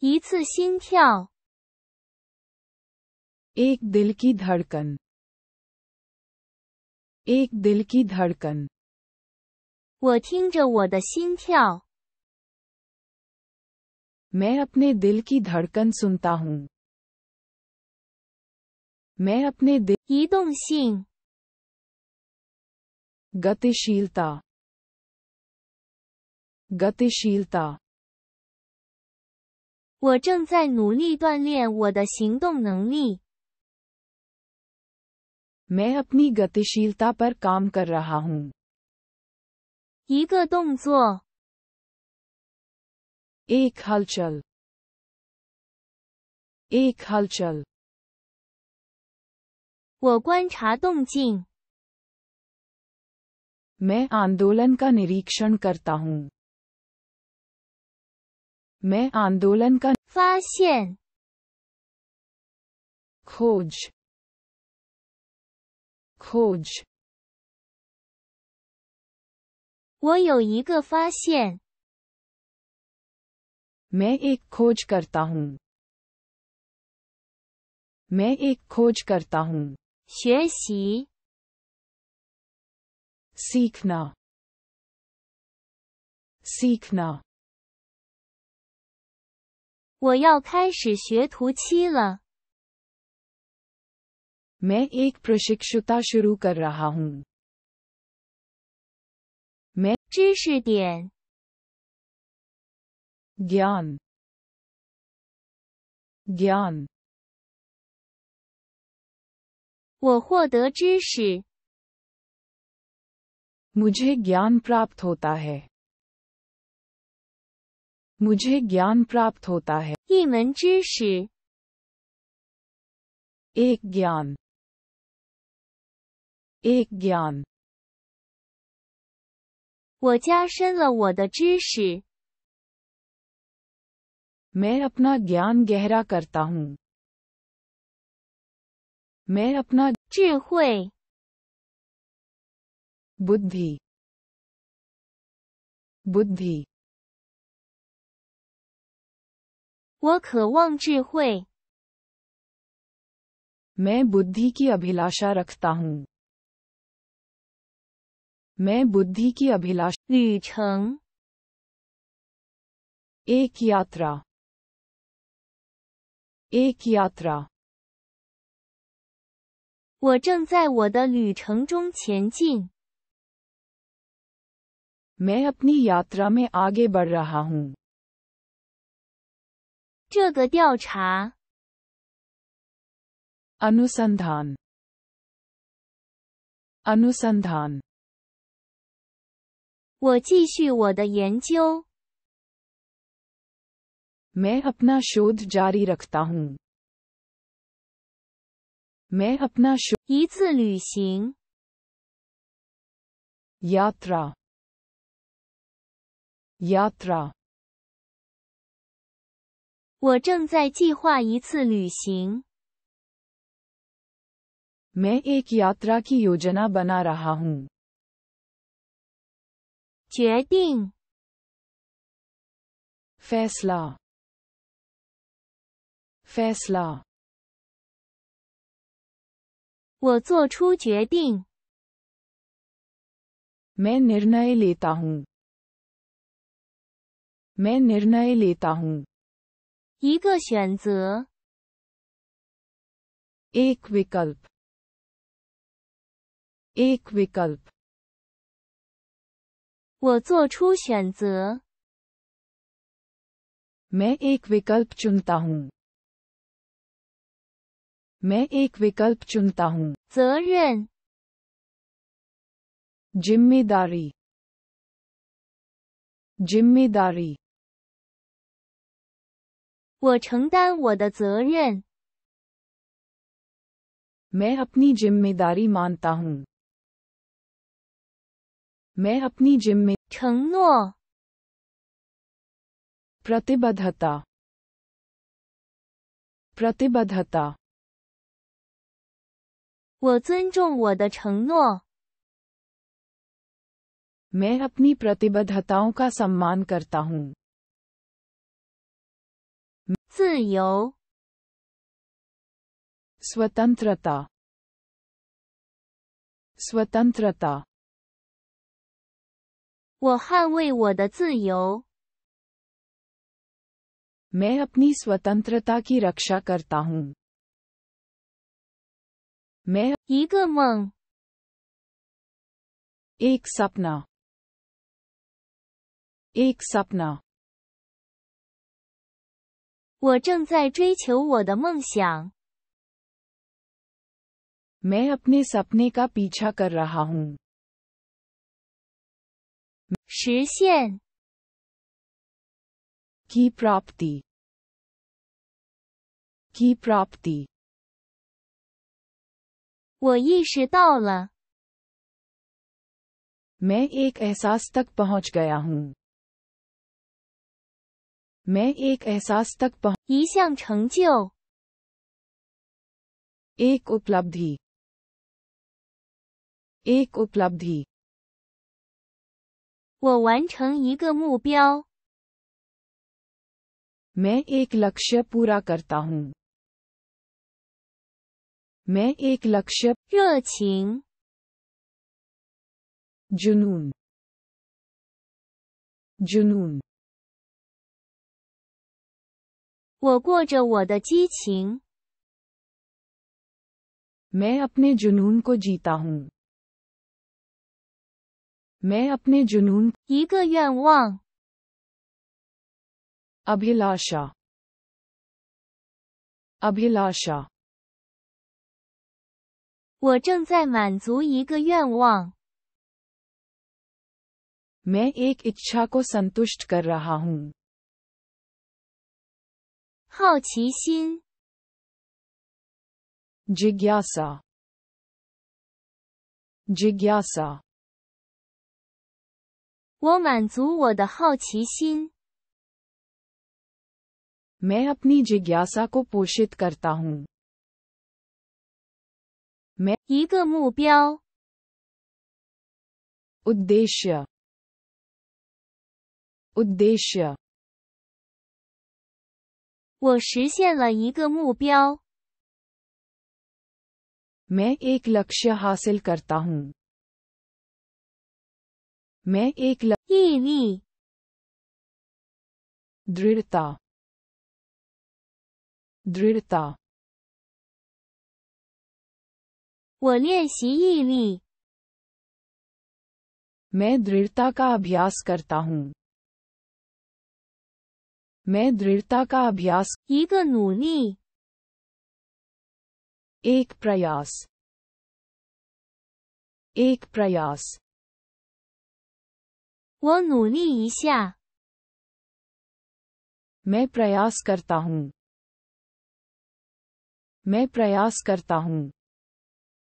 一次心跳。एक दिल की धड़कन एक दिल की धड़कन 我听着我的心跳。मैं अपने दिल की धड़कन सुनता हूँ मैं अपने दिल 移动性 गतिशीलता गतिशीलता 我正在努力锻炼我的行动能力。我正在 e 力锻炼我的行动能力。一个动作。一个动作。我观察动静。我观察动静。मैं आंदोलन का 发现 खोज खोज वो यो 我有一个发现 मैं एक खोज करता हूँ मैं एक खोज करता हूँ 学习 सीखना सीखना 我要开始学徒期了。知识点。始学徒期了。我要开始学我要开始学我 मुझे ज्ञान प्राप्त होता है एक ज्ञान एक ज्ञान 我加深了我的知识 मैं अपना ज्ञान गहरा करता हूँ मैं अपना 智慧 बुद्धि बुद्धि 我渴望智慧。मैं बुद्धि की अभिलाषा रखता हूँ मैं बुद्धि की अभिलाषा 旅程 एक यात्रा एक यात्रा 我正在我的旅程中前进。मैं अपनी यात्रा में आगे बढ़ रहा हूँ 这个调查。अनुसंधान अनुसंधान。我继续我的研究。मैं अपना शोध जारी रखता हूँ मैं अपना शो。一次旅行。यात्रा यात्रा 我正在计划一次旅行。我正在计划一次旅行。决定。我做出决定。我做出决定。一个选择。एक विकल्प。एक विकल्प。我做出选择。मैं एक विकल्प चुनता हूँ。मैं एक विकल्प चुनता हूँ。责任。जिम्मेदारी。जिम्मेदारी。मैं अपनी जिम्मेदारी मानता हूँ मैं अपनी जिम्मेदारी 承诺 प्रतिबद्धता प्रतिबद्धता मैं अपनी प्रतिबद्धताओं का सम्मान करता हूँ 自由 स्वतंत्रता स्वतंत्रता मैं अपनी स्वतंत्रता की रक्षा करता हूँ मैं 一个梦 एक सपना एक सपना 我正在追求我的梦想。我实现。我意识到了。मैं एक एहसास तक पहुंच एक उपलब्धि एक उपलब्धि मैं एक लक्ष्य पूरा करता हूँ मैं एक लक्ष्य 热情 जुनून जुनून 我过着我的激情。我按 ne junoon ko zita hun。我按 ne junoon。一个愿望。Abhilasha。a b i l a s h a 我正在满足一个愿望。Mai ek itsha ko santusht kar raha hun。好奇心 jigyasa jigyasa 我满足我的好奇心。मैं अपनी जिज्ञासा को पोषित करता हूँ मैं 一个目标 उद्देश्य उद्देश्य 我实现了一个目标。मैं एक लक्ष्य हासिल करता हूँ मैं एक लक्ष्य दृढ़ता दृढ़ता मैं दृढ़ता का अभ्यास करता हूँ मैं दृढ़ता का अभ्यास 一个努力 एक प्रयास एक प्रयास वो 我努力一下 मैं प्रयास करता हूँ मैं प्रयास करता हूँ